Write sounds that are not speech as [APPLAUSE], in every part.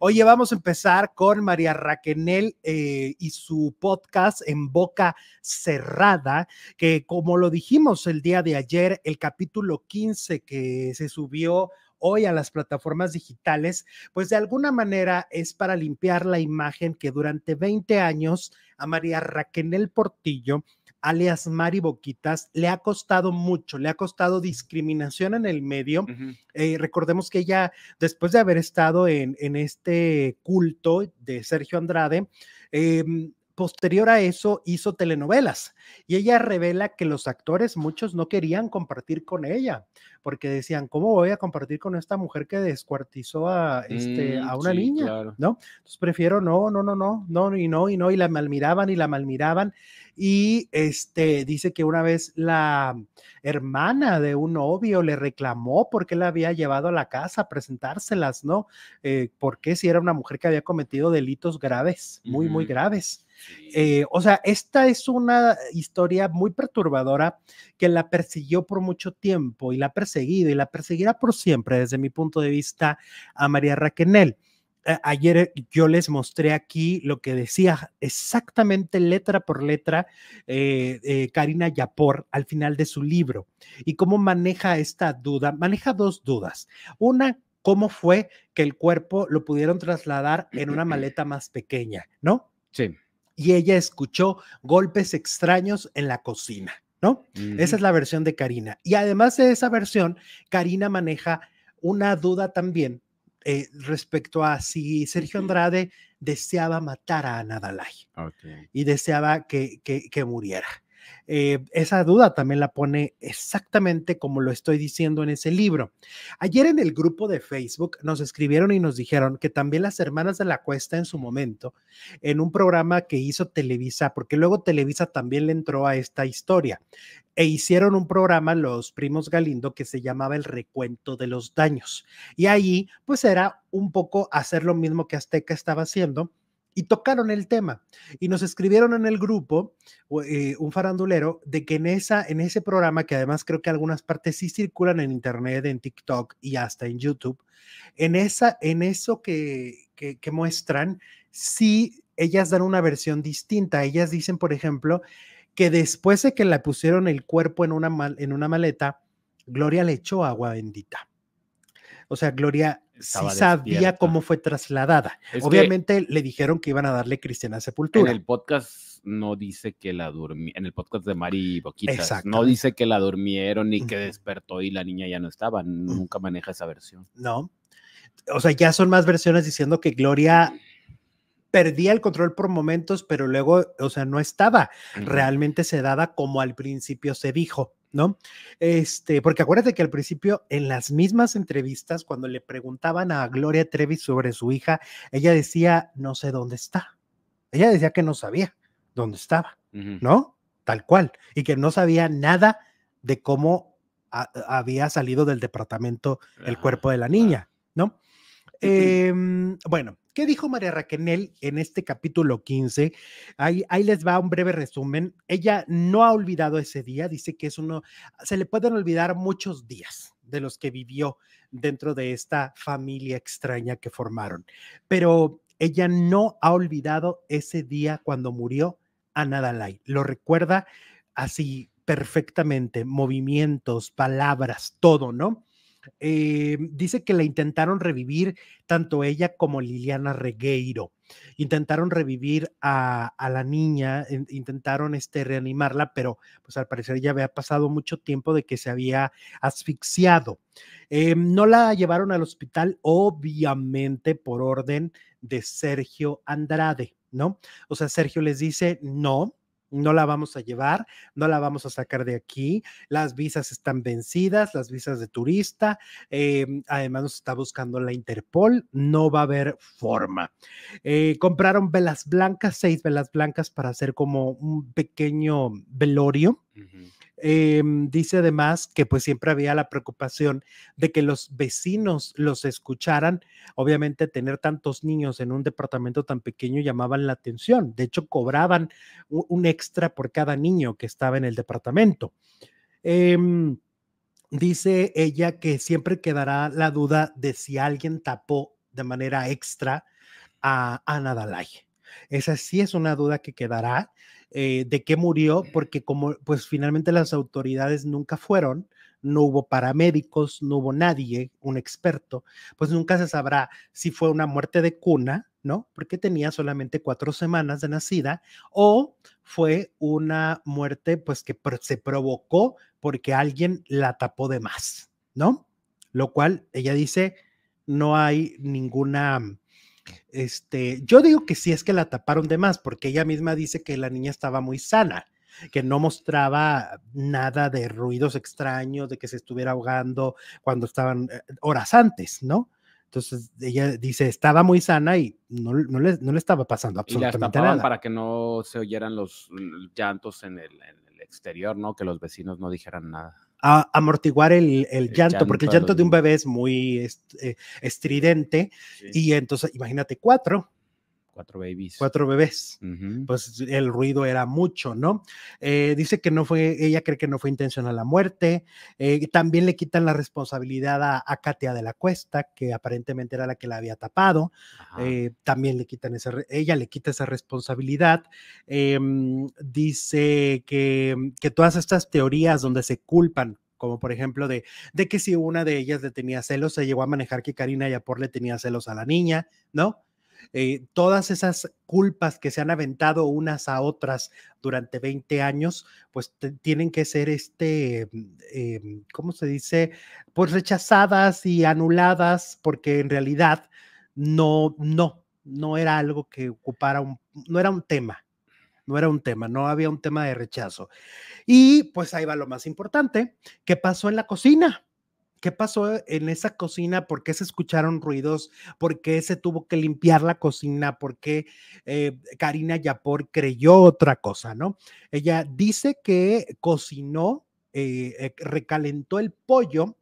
Oye, vamos a empezar con María Raquenel eh, y su podcast en boca cerrada, que como lo dijimos el día de ayer, el capítulo 15 que se subió hoy a las plataformas digitales, pues de alguna manera es para limpiar la imagen que durante 20 años a María Raquenel Portillo alias Mari Boquitas, le ha costado mucho, le ha costado discriminación en el medio. Eh, recordemos que ella, después de haber estado en, en este culto de Sergio Andrade, eh, Posterior a eso hizo telenovelas y ella revela que los actores muchos no querían compartir con ella porque decían, ¿cómo voy a compartir con esta mujer que descuartizó a, este, mm, a una niña? ¿No? Entonces prefiero no, no, no, no, no, y no, y no, y la malmiraban y la malmiraban. Y este, dice que una vez la hermana de un novio le reclamó porque la había llevado a la casa a presentárselas, ¿no? Eh, porque si era una mujer que había cometido delitos graves, muy, muy graves. Eh, o sea, esta es una historia muy perturbadora que la persiguió por mucho tiempo y la ha perseguido y la perseguirá por siempre desde mi punto de vista a María Raquenel. ayer yo les mostré aquí lo que decía exactamente letra por letra eh, eh, Karina Yapor al final de su libro y cómo maneja esta duda. Maneja dos dudas. Una, cómo fue que el cuerpo lo pudieron trasladar en una [CLEARS THROAT] maleta más pequeña, ¿no? Sí y ella escuchó golpes extraños en la cocina, ¿no? Esa es la versión de Karina. Y además de esa versión, Karina maneja una duda también eh, respecto a si Sergio Andrade deseaba matar a Ana y deseaba que, que muriera. Eh, esa duda también la pone exactamente como lo estoy diciendo en ese libro. Ayer en el grupo de Facebook nos escribieron y nos dijeron que también las hermanas de la cuesta en su momento, en un programa que hizo Televisa, porque luego Televisa también le entró a esta historia, e hicieron un programa los primos Galindo que se llamaba El Recuento de los Daños. Y ahí pues era un poco hacer lo mismo que Azteca estaba haciendo y tocaron el tema. Y nos escribieron en el grupo, eh, un farandulero, de que en, esa, en ese programa, que además creo que algunas partes sí circulan en Internet, en TikTok y hasta en YouTube, en, esa, en eso que, muestran, sí ellas dan una versión distinta. Ellas dicen, por ejemplo, que después de que la pusieron el cuerpo en una, en una maleta, Gloria le echó agua bendita. O sea, Gloria sí sabía cómo fue trasladada. Obviamente le dijeron que iban a darle cristiana sepultura. En el podcast no dice que la durmió. en el podcast de Mari Boquitas, no dice que la durmieron ni que despertó y la niña ya no estaba, nunca maneja esa versión. No. O sea, ya son más versiones diciendo que Gloria perdía el control por momentos, pero luego, o sea, no estaba realmente sedada como al principio se dijo. ¿no? Este, porque acuérdate que al principio, en las mismas entrevistas, cuando le preguntaban a Gloria Trevi sobre su hija, ella decía, no sé dónde está. Ella decía que no sabía dónde estaba, ¿no? Tal cual, y que no sabía nada de cómo había salido del departamento el cuerpo de la niña, ¿no? Em, bueno, ¿qué dijo María Raquenel en este capítulo 15? Ahí, ahí les va un breve resumen. Ella no ha olvidado ese día, dice que es uno, se le pueden olvidar muchos días de los que vivió dentro de esta familia extraña que formaron, pero ella no ha olvidado ese día cuando murió Ana Dalai. Lo recuerda así perfectamente, movimientos, palabras, todo, ¿no? Eh, dice que la intentaron revivir tanto ella como Liliana Regueiro. Intentaron revivir a, la niña, intentaron este, reanimarla, pero pues al parecer ya había pasado mucho tiempo de que se había asfixiado. Eh, no la llevaron al hospital, obviamente por orden de Sergio Andrade, ¿no? O sea, Sergio les dice, no, no la vamos a llevar, no la vamos a sacar de aquí, las visas están vencidas, las visas de turista, eh, además nos está buscando la Interpol, no va a haber forma. Eh, compraron velas blancas, seis velas blancas para hacer como un pequeño velorio. Em, dice además que pues siempre había la preocupación de que los vecinos los escucharan. Obviamente tener tantos niños en un departamento tan pequeño llamaban la atención. De hecho, cobraban un extra por cada niño que estaba en el departamento. Em, dice ella que siempre quedará la duda de si alguien tapó de manera extra a Ana Dalai. Esa sí es una duda que quedará eh, de qué murió, porque como pues finalmente las autoridades nunca fueron, no hubo paramédicos, no hubo nadie, un experto, pues nunca se sabrá si fue una muerte de cuna, ¿no? Porque tenía solamente cuatro semanas de nacida, o fue una muerte pues que se provocó porque alguien la tapó de más, ¿no? Lo cual ella dice, no hay ninguna este, yo digo que sí es que la taparon de más, porque ella misma dice que la niña estaba muy sana, que no mostraba nada de ruidos extraños, de que se estuviera ahogando cuando estaban eh, horas antes, ¿no? Entonces ella dice, estaba muy sana y no, le, estaba pasando absolutamente nada. Para que no se oyeran los llantos en el exterior, ¿no? Que los vecinos no dijeran nada a amortiguar el, llanto, porque el llanto de un bebé es muy este, estridente y entonces imagínate cuatro, Cuatro babies. Cuatro bebés. Pues el ruido era mucho, ¿no? Eh, dice que no fue, ella cree que no fue intencional la muerte. Eh, también le quitan la responsabilidad a, Katia de la Cuesta, que aparentemente era la que la había tapado. Eh, también le quitan esa, ella le quita esa responsabilidad. Em, dice que, que todas estas teorías donde se culpan como por ejemplo de, de que si una de ellas le tenía celos, se llegó a manejar que Karina Yapor le tenía celos a la niña, ¿no? Eh, todas esas culpas que se han aventado unas a otras durante 20 años, pues tienen que ser, este, mm, eh, ¿cómo se dice? Pues rechazadas y anuladas porque en realidad no, no, no era algo que ocupara un, no era un tema. No era un tema, no había un tema de rechazo. Y pues ahí va lo más importante, ¿qué pasó en la cocina? ¿Qué pasó en esa cocina? ¿Por qué se escucharon ruidos? ¿Por qué se tuvo que limpiar la cocina? ¿Por qué eh, Karina Yapor creyó otra cosa, no? Ella dice que cocinó, eh, eh, recalentó el pollo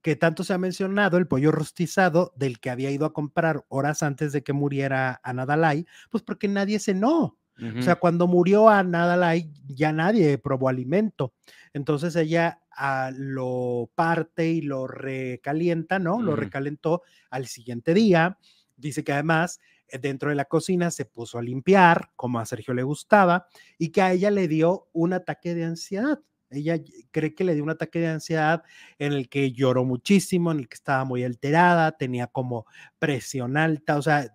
que tanto se ha mencionado, el pollo rostizado del que había ido a comprar horas antes de que muriera Ana Dalai, pues porque nadie cenó. O sea, cuando murió a Nadalai, ya nadie probó alimento. Entonces ella ah, lo parte y lo recalienta, ¿no? Lo recalentó al siguiente día. Dice que además eh, dentro de la cocina se puso a limpiar, como a Sergio le gustaba, y que a ella le dio un ataque de ansiedad. Ella cree que le dio un ataque de ansiedad en el que lloró muchísimo, en el que estaba muy alterada, tenía como presión alta, o sea,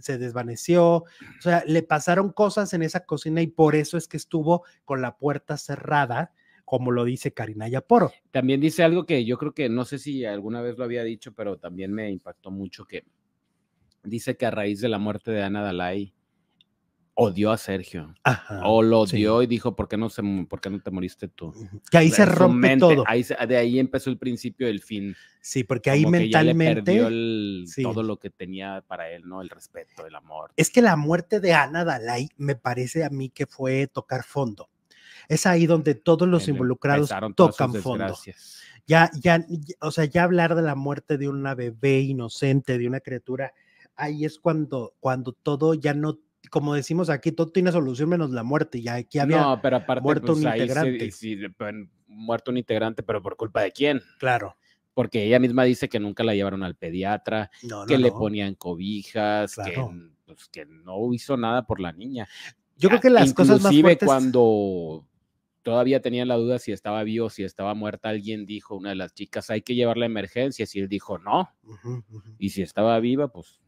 se, desvaneció, o sea, le pasaron cosas en esa cocina y por eso es que estuvo con la puerta cerrada, como lo dice Karina Yaporo. También dice algo que yo creo que no sé si alguna vez lo había dicho, pero también me impactó mucho que dice que a raíz de la muerte de Ana Dalai, odió a Sergio. o lo odió y dijo, ¿por qué, no se, ¿por qué no te moriste tú? Que ahí se rompe todo. de ahí empezó el principio del fin. Sí, porque ahí mentalmente... todo lo que tenía para él, ¿no? El respeto, el amor. Es que la muerte de Ana Dalai me parece a mí que fue tocar fondo. Es ahí donde todos los involucrados tocan fondo. Ya, ya, o sea, ya hablar de la muerte de una bebé inocente, de una criatura ahí es cuando, cuando todo ya no como decimos aquí, todo tiene solución menos la muerte. Y aquí había no, pero muerto pues, un integrante. muerto un integrante, pero por culpa de quién. Claro. Porque ella misma dice que nunca la llevaron al pediatra, que le ponían cobijas, pues, que, no hizo nada por la niña. Yo creo que ah, las cosas más fuertes... cuando todavía tenía la duda si estaba vivo, si estaba muerta, alguien dijo, una de las chicas, hay que llevarla a emergencias, y él dijo, no. Y si estaba viva, pues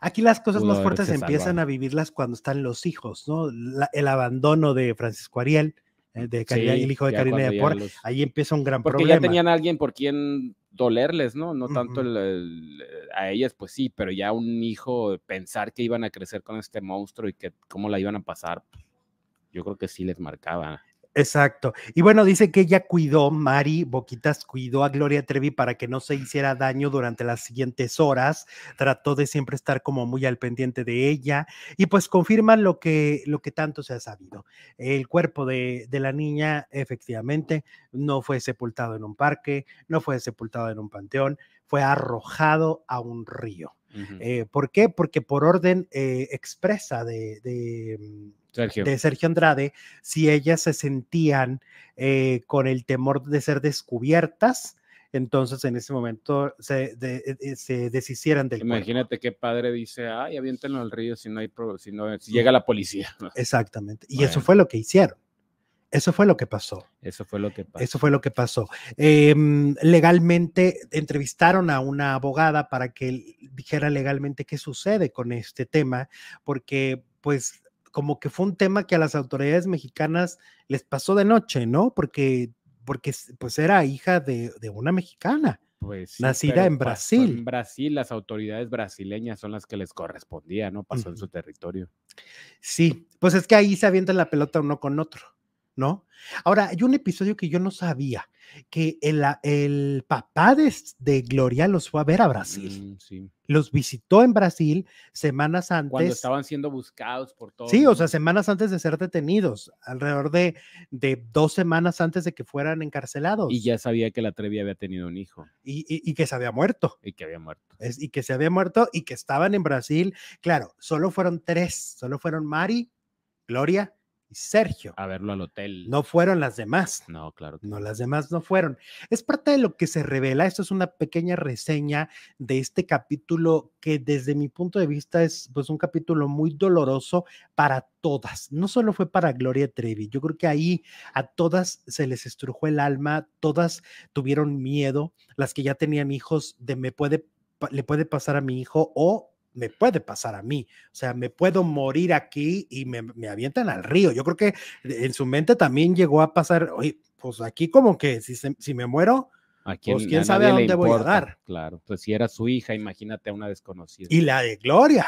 Aquí las cosas más fuertes empiezan a vivirlas cuando están los hijos, ¿no? el abandono de Francisco Ariel, eh, de el hijo de Karina de Por, ahí empieza un gran problema. Porque ya tenían a alguien por quien dolerles, ¿no? No tanto a ellas, pues sí, pero ya un hijo, pensar que iban a crecer con este monstruo y que cómo la iban a pasar, yo creo que sí les marcaba Exacto. Y bueno, dice que ella cuidó, Mari Boquitas cuidó a Gloria Trevi para que no se hiciera daño durante las siguientes horas. Trató de siempre estar como muy al pendiente de ella. Y pues confirman lo que, lo que tanto se ha sabido. El cuerpo de, de la niña, efectivamente, no fue sepultado en un parque, no fue sepultado en un panteón, fue arrojado a un río. Eh, ¿Por qué? Porque por orden eh, expresa de, mm, de Sergio. Andrade, si ellas se sentían eh, con el temor de ser descubiertas, entonces en ese momento se, e, e, deshicieran del Imagínate qué padre dice, ay, aviéntenlo al río si no hay, si no, llega la policía. Exactamente. Y eso fue lo que hicieron. Eso fue lo que pasó. Eso fue lo que pasó. Eso fue lo que pasó. Em, legalmente entrevistaron a una abogada para que dijera legalmente qué sucede con este tema, porque pues como que fue un tema que a las autoridades mexicanas les pasó de noche, ¿no? Porque, porque pues era hija de, una mexicana. Pues nacida en Brasil. En Brasil, las autoridades brasileñas son las que les correspondía, ¿no? Pasó en su territorio. Sí, pues es que ahí se avientan la pelota uno con otro. ¿no? Ahora, hay un episodio que yo no sabía, que el, ah, el papá de, Gloria los fue a ver a Brasil. Mm, los visitó en Brasil semanas antes. Cuando estaban siendo buscados por todos. Sí, o sea, semanas antes de ser detenidos, alrededor de, de dos semanas antes de que fueran encarcelados. Y ya sabía que la Trevi había tenido un hijo. Y, y, que se había muerto. Y que había muerto. Es, y que se había muerto y que estaban en Brasil. Claro, solo fueron tres, solo fueron Mari, Gloria Sergio. A verlo al hotel. No fueron las demás. No, claro. no, las demás no fueron. Es parte de lo que se revela. Esto es una pequeña reseña de este capítulo que desde mi punto de vista es pues un capítulo muy doloroso para todas. No solo fue para Gloria Trevi. Yo creo que ahí a todas se les estrujó el alma. Todas tuvieron miedo. Las que ya tenían hijos de me puede le puede pasar a mi hijo o me puede pasar a mí. O sea, me puedo morir aquí y me, avientan al río. Yo creo que en su mente también llegó a pasar, oye, pues aquí como que si, si me muero, pues quién sabe a dónde voy a dar. Claro, pues si era su hija, imagínate a una desconocida. Y la de Gloria.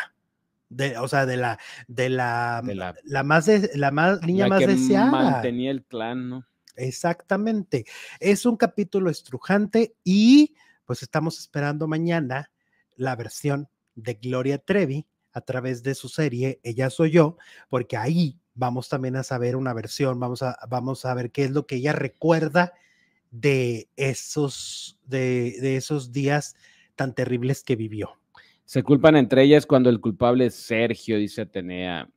De, o sea, de la, de la, la, más, de, la más, niña más que deseada. Mantenía el clan, ¿no? Exactamente. Es un capítulo estrujante y pues estamos esperando mañana la versión de Gloria Trevi a través de su serie Ella Soy Yo, porque ahí vamos también a saber una versión, vamos a, vamos a ver qué es lo que ella recuerda de esos, de, esos días tan terribles que vivió. Se culpan entre ellas cuando el culpable es Sergio, dice Atenea.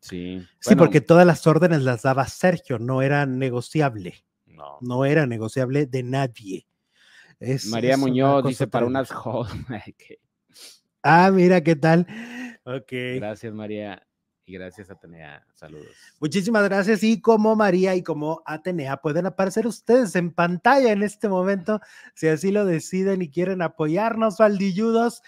Sí. Sí, porque todas las órdenes las daba Sergio, no era negociable. No. No era negociable de nadie. Es, María Muñoz dice para unas jóvenes [LAUGHS] Ah, mira, ¿qué tal? Ok. Gracias, María. Y gracias, Atenea. Saludos. Muchísimas gracias. Y como María y como Atenea, pueden aparecer ustedes en pantalla en este momento, si así lo deciden y quieren apoyarnos, faldilludos.